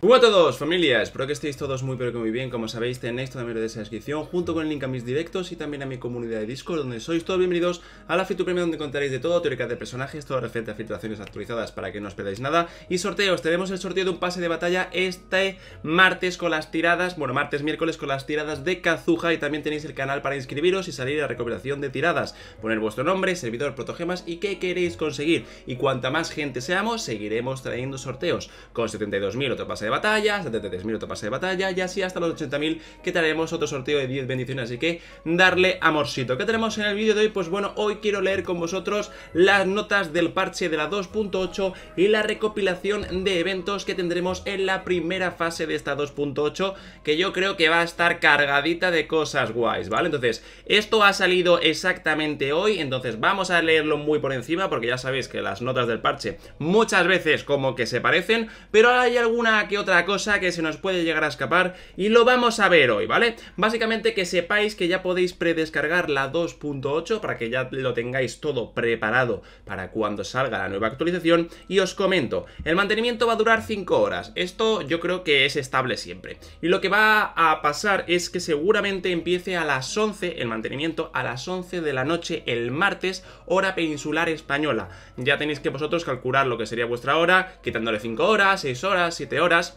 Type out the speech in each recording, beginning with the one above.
Hola a todos, familias espero que estéis todos muy pero que muy bien, como sabéis tenéis todo el de descripción, junto con el link a mis directos y también a mi comunidad de Discord, donde sois todos bienvenidos a la Fitu Premium, donde contaréis de todo, teóricas de personajes, todo referente a filtraciones actualizadas para que no os perdáis nada, y sorteos, tenemos el sorteo de un pase de batalla este martes con las tiradas, bueno, martes, miércoles con las tiradas de kazuja y también tenéis el canal para inscribiros y salir a recopilación de tiradas, poner vuestro nombre, servidor, protogemas y qué queréis conseguir, y cuanta más gente seamos, seguiremos trayendo sorteos, con 72.000 otro pase de batalla, 73.000 otro pase de batalla y así hasta los 80.000 que traeremos otro sorteo de 10 bendiciones, así que darle amorcito. ¿Qué tenemos en el vídeo de hoy? Pues bueno, hoy quiero leer con vosotros las notas del parche de la 2.8 y la recopilación de eventos que tendremos en la primera fase de esta 2.8 que yo creo que va a estar cargadita de cosas guays, ¿vale? Entonces, esto ha salido exactamente hoy, entonces vamos a leerlo muy por encima porque ya sabéis que las notas del parche muchas veces como que se parecen, pero hay alguna que otra cosa que se nos puede llegar a escapar y lo vamos a ver hoy, ¿vale? Básicamente que sepáis que ya podéis predescargar la 2.8 para que ya lo tengáis todo preparado para cuando salga la nueva actualización y os comento, el mantenimiento va a durar 5 horas, esto yo creo que es estable siempre y lo que va a pasar es que seguramente empiece a las 11 el mantenimiento a las 11 de la noche el martes hora peninsular española ya tenéis que vosotros calcular lo que sería vuestra hora quitándole 5 horas, 6 horas, 7 horas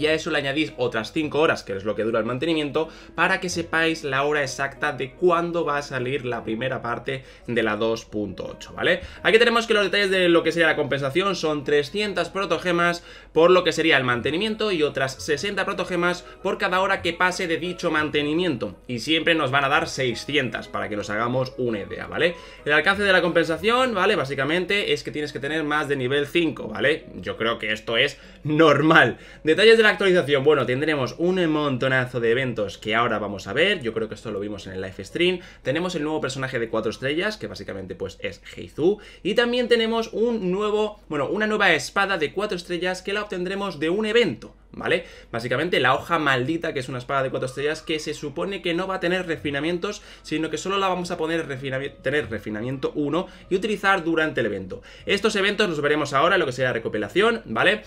y a eso le añadís otras 5 horas, que es lo que dura el mantenimiento, para que sepáis la hora exacta de cuándo va a salir la primera parte de la 2.8, ¿vale? Aquí tenemos que los detalles de lo que sería la compensación son 300 protogemas por lo que sería el mantenimiento y otras 60 protogemas por cada hora que pase de dicho mantenimiento, y siempre nos van a dar 600 para que nos hagamos una idea, ¿vale? El alcance de la compensación, ¿vale? Básicamente es que tienes que tener más de nivel 5, ¿vale? Yo creo que esto es normal. Detalles de la actualización? Bueno, tendremos un montonazo de eventos que ahora vamos a ver. Yo creo que esto lo vimos en el live stream. Tenemos el nuevo personaje de 4 estrellas, que básicamente pues es Heizu. Y también tenemos un nuevo, bueno, una nueva espada de 4 estrellas que la obtendremos de un evento. ¿vale? Básicamente la hoja maldita, que es una espada de 4 estrellas, que se supone que no va a tener refinamientos, sino que solo la vamos a poner tener refinamiento 1 y utilizar durante el evento. Estos eventos los veremos ahora, lo que la recopilación, ¿vale?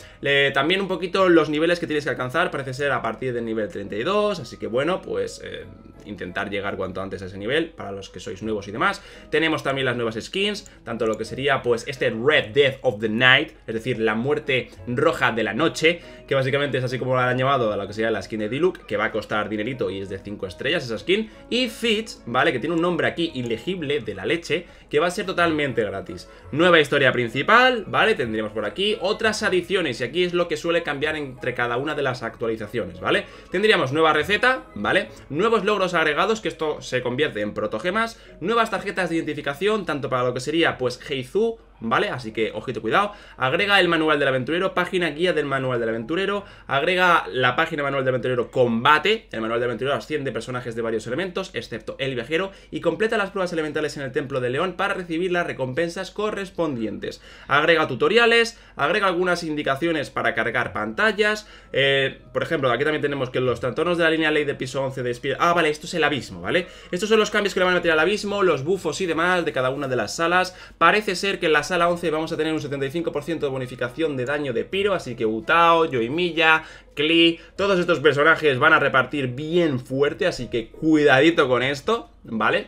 también un poquito los niveles que tienes que alcanzar, parece ser a partir del nivel 32, así que bueno, pues... Eh, intentar llegar cuanto antes a ese nivel, para los que sois nuevos y demás. Tenemos también las nuevas skins, tanto lo que sería pues este Red Death of the Night, es decir, la muerte roja de la noche, que básicamente es así como la han llamado a lo que sería la skin de Diluc, que va a costar dinerito y es de 5 estrellas esa skin. Y Fitch, ¿vale? Que tiene un nombre aquí ilegible de la leche, que va a ser totalmente gratis. Nueva historia principal, ¿vale? Tendríamos por aquí otras adiciones y aquí es lo que suele cambiar entre cada una de las actualizaciones, ¿vale? Tendríamos nueva receta, ¿vale? Nuevos logros agregados, que esto se convierte en protogemas, nuevas tarjetas de identificación, tanto para lo que sería pues Heizu ¿vale? Así que, ojito, cuidado. Agrega el manual del aventurero, página guía del manual del aventurero. Agrega la página manual del aventurero combate. El manual del aventurero asciende personajes de varios elementos, excepto el viajero. Y completa las pruebas elementales en el templo de león para recibir las recompensas correspondientes. Agrega tutoriales, agrega algunas indicaciones para cargar pantallas. Eh, por ejemplo, aquí también tenemos que los trastornos de la línea ley de piso 11 de Ah, vale, esto es el abismo, ¿vale? Estos son los cambios que le van a meter al abismo, los bufos y demás de cada una de las salas. Parece ser que las a la 11 vamos a tener un 75% de bonificación de daño de piro, así que Utao, Yoimilla, Klee, todos estos personajes van a repartir bien fuerte, así que cuidadito con esto, ¿vale?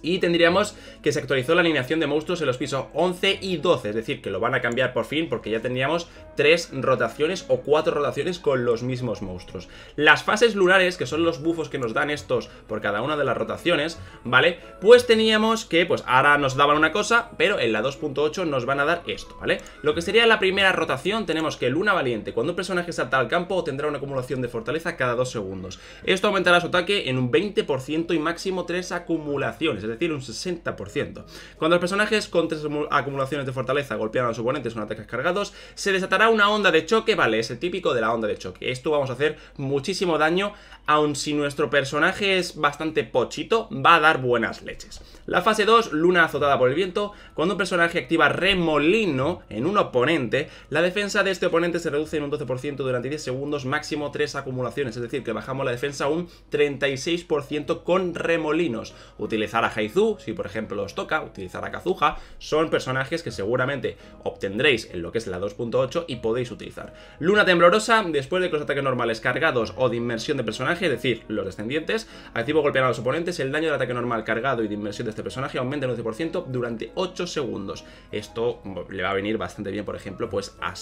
Y tendríamos que se actualizó la alineación de monstruos en los pisos 11 y 12, es decir, que lo van a cambiar por fin porque ya tendríamos tres rotaciones o cuatro rotaciones con los mismos monstruos. Las fases lunares, que son los bufos que nos dan estos por cada una de las rotaciones, ¿vale? Pues teníamos que, pues ahora nos daban una cosa, pero en la 2.8 nos van a dar esto, ¿vale? Lo que sería la primera rotación, tenemos que Luna Valiente, cuando un personaje salta al campo, tendrá una acumulación de fortaleza cada 2 segundos. Esto aumentará su ataque en un 20% y máximo tres acumulaciones es decir, un 60%. Cuando los personajes con tres acumulaciones de fortaleza golpean a los oponentes con ataques cargados, se desatará una onda de choque, vale, es el típico de la onda de choque. Esto vamos a hacer muchísimo daño, aun si nuestro personaje es bastante pochito, va a dar buenas leches. La fase 2, luna azotada por el viento, cuando un personaje activa remolino en un oponente, la defensa de este oponente se reduce en un 12% durante 10 segundos, máximo 3 acumulaciones, es decir, que bajamos la defensa un 36% con remolinos. utilizará haizu, si por ejemplo os toca utilizar a Kazuha, son personajes que seguramente obtendréis en lo que es la 2.8 y podéis utilizar. Luna Temblorosa, después de que los ataques normales cargados o de inmersión de personaje, es decir, los descendientes, activo golpear a los oponentes, el daño del ataque normal cargado y de inmersión de este personaje aumenta el 11% durante 8 segundos. Esto mm, le va a venir bastante bien, por ejemplo, pues a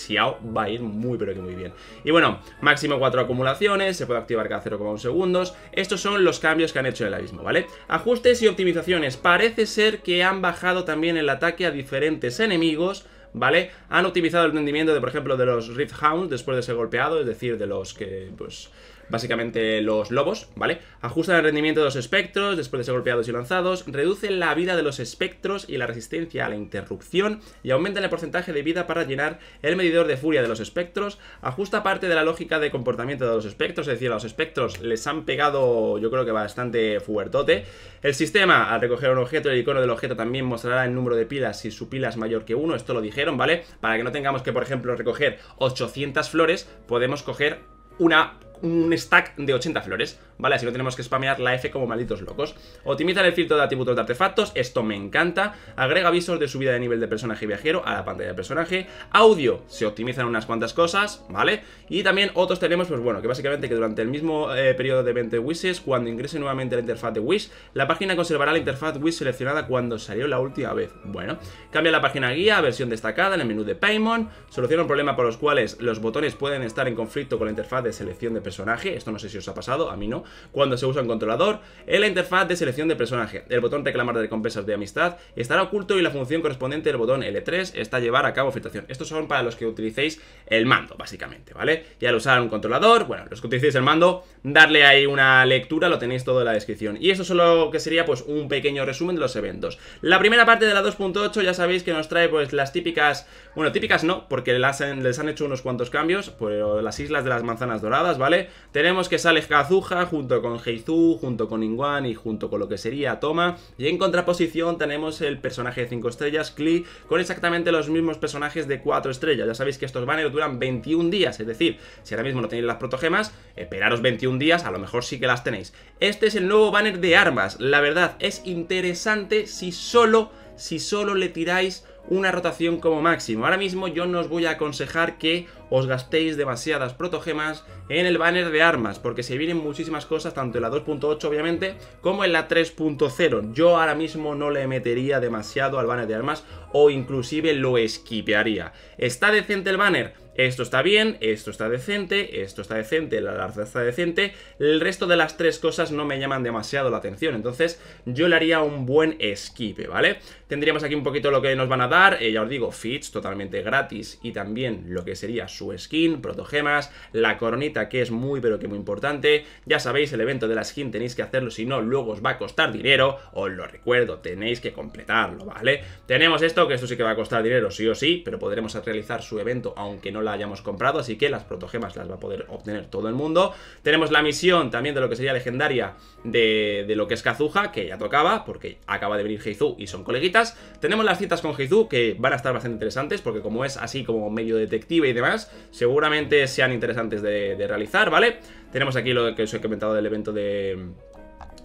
va a ir muy pero que muy bien. Y bueno, máximo 4 acumulaciones, se puede activar cada 0,1 segundos. Estos son los cambios que han hecho en el abismo, ¿vale? Ajustes y optimizaciones Parece ser que han bajado también el ataque a diferentes enemigos, ¿vale? Han optimizado el rendimiento de, por ejemplo, de los Rift Hounds después de ser golpeado, es decir, de los que, pues, básicamente los lobos, ¿vale? Ajusta el rendimiento de los espectros después de ser golpeados y lanzados, reduce la vida de los espectros y la resistencia a la interrupción y aumenta el porcentaje de vida para llenar el medidor de furia de los espectros, ajusta parte de la lógica de comportamiento de los espectros, es decir, a los espectros les han pegado yo creo que bastante fuertote. El sistema, al recoger un objeto, el icono del objeto también mostrará el número de pilas si su pila es mayor que uno, esto lo dijeron, ¿vale? Para que no tengamos que, por ejemplo, recoger 800 flores, podemos coger una un stack de 80 flores, ¿vale? Así no tenemos que spamear la F como malditos locos. Optimizan el filtro de atributos de artefactos, esto me encanta. Agrega avisos de subida de nivel de personaje viajero a la pantalla de personaje. Audio, se optimizan unas cuantas cosas, ¿vale? Y también otros tenemos, pues bueno, que básicamente que durante el mismo eh, periodo de 20 wishes, cuando ingrese nuevamente la interfaz de wish, la página conservará la interfaz wish seleccionada cuando salió la última vez. Bueno, cambia la página guía a versión destacada en el menú de Paymon, soluciona un problema por los cuales los botones pueden estar en conflicto con la interfaz de selección de personaje personaje, esto no sé si os ha pasado, a mí no, cuando se usa un controlador, en la interfaz de selección de personaje, el botón reclamar de recompensas de amistad estará oculto y la función correspondiente del botón L3 está llevar a cabo filtración. Estos son para los que utilicéis el mando, básicamente, ¿vale? Y al usar un controlador, bueno, los que utilicéis el mando, darle ahí una lectura, lo tenéis todo en la descripción. Y eso solo que sería pues un pequeño resumen de los eventos. La primera parte de la 2.8 ya sabéis que nos trae pues las típicas, bueno, típicas no, porque les han, les han hecho unos cuantos cambios, pues las islas de las manzanas doradas, ¿vale? Tenemos que sale Kazuha junto con Heizu, junto con Inguan y junto con lo que sería Toma. Y en contraposición tenemos el personaje de 5 estrellas, Klee, con exactamente los mismos personajes de 4 estrellas. Ya sabéis que estos banners duran 21 días, es decir, si ahora mismo no tenéis las protogemas, esperaros 21 días, a lo mejor sí que las tenéis. Este es el nuevo banner de armas. La verdad, es interesante si solo, si solo le tiráis una rotación como máximo. Ahora mismo yo no os voy a aconsejar que os gastéis demasiadas protogemas en el banner de armas, porque se vienen muchísimas cosas, tanto en la 2.8 obviamente, como en la 3.0. Yo ahora mismo no le metería demasiado al banner de armas, o inclusive lo esquipearía. ¿Está decente el banner? esto está bien, esto está decente, esto está decente, la larga está decente, el resto de las tres cosas no me llaman demasiado la atención, entonces yo le haría un buen esquipe, ¿vale? Tendríamos aquí un poquito lo que nos van a dar, eh, ya os digo, fits totalmente gratis y también lo que sería su skin, protogemas, la coronita que es muy pero que muy importante, ya sabéis, el evento de la skin tenéis que hacerlo, si no luego os va a costar dinero, os lo recuerdo, tenéis que completarlo, ¿vale? Tenemos esto, que esto sí que va a costar dinero sí o sí, pero podremos realizar su evento aunque no la hayamos comprado, así que las protogemas las va a poder obtener todo el mundo. Tenemos la misión también de lo que sería legendaria de, lo que es Kazuha, que ya tocaba, porque acaba de venir Heizu y son coleguitas. Tenemos las citas con Heizu, que van a estar bastante interesantes, porque como es así como medio detective y demás, seguramente sean interesantes de realizar, ¿vale? Tenemos aquí lo que os he comentado del evento de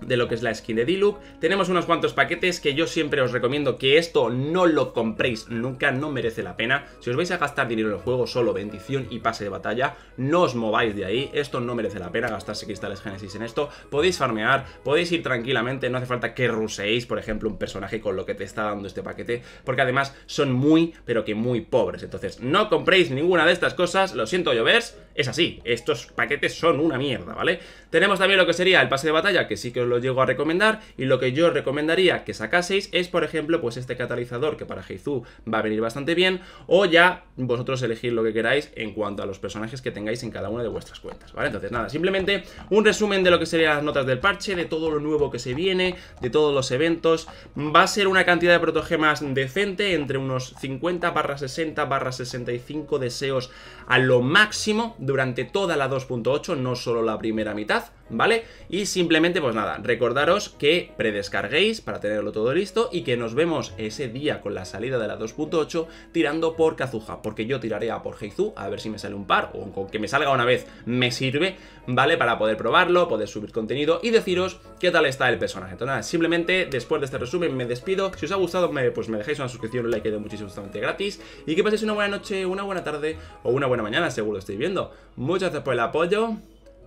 de lo que es la skin de Diluc. Tenemos unos cuantos paquetes que yo siempre os recomiendo que esto no lo compréis nunca, no merece la pena. Si os vais a gastar dinero en el juego, solo bendición y pase de batalla, no os mováis de ahí, esto no merece la pena gastarse cristales Génesis en esto. Podéis farmear, podéis ir tranquilamente, no hace falta que ruseéis, por ejemplo, un personaje con lo que te está dando este paquete, porque además son muy, pero que muy pobres. Entonces, no compréis ninguna de estas cosas, lo siento, llovers es así, estos paquetes son una mierda, ¿vale? Tenemos también lo que sería el pase de batalla, que sí que os lo llego a recomendar y lo que yo recomendaría que sacaseis es, por ejemplo, pues este catalizador que para Heizu va a venir bastante bien o ya vosotros elegir lo que queráis en cuanto a los personajes que tengáis en cada una de vuestras cuentas, ¿vale? Entonces, nada, simplemente un resumen de lo que serían las notas del parche, de todo lo nuevo que se viene, de todos los eventos. Va a ser una cantidad de protogemas decente, entre unos 50 barra 60 barra 65 deseos a lo máximo durante toda la 2.8, no solo la primera mitad, ¿vale? Y simplemente, pues nada, recordaros que predescarguéis para tenerlo todo listo y que nos vemos ese día con la salida de la 2.8 tirando por Kazuha, porque yo tiraré a por Heizu a ver si me sale un par o que me salga una vez me sirve, ¿vale? Para poder probarlo, poder subir contenido y deciros qué tal está el personaje. Entonces nada, simplemente después de este resumen me despido. Si os ha gustado, pues me dejáis una suscripción, un like de muchísimo totalmente gratis y que paséis una buena noche, una buena tarde o una buena mañana, seguro lo estoy viendo. Muchas gracias por el apoyo,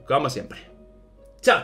como siempre. Chao, chao.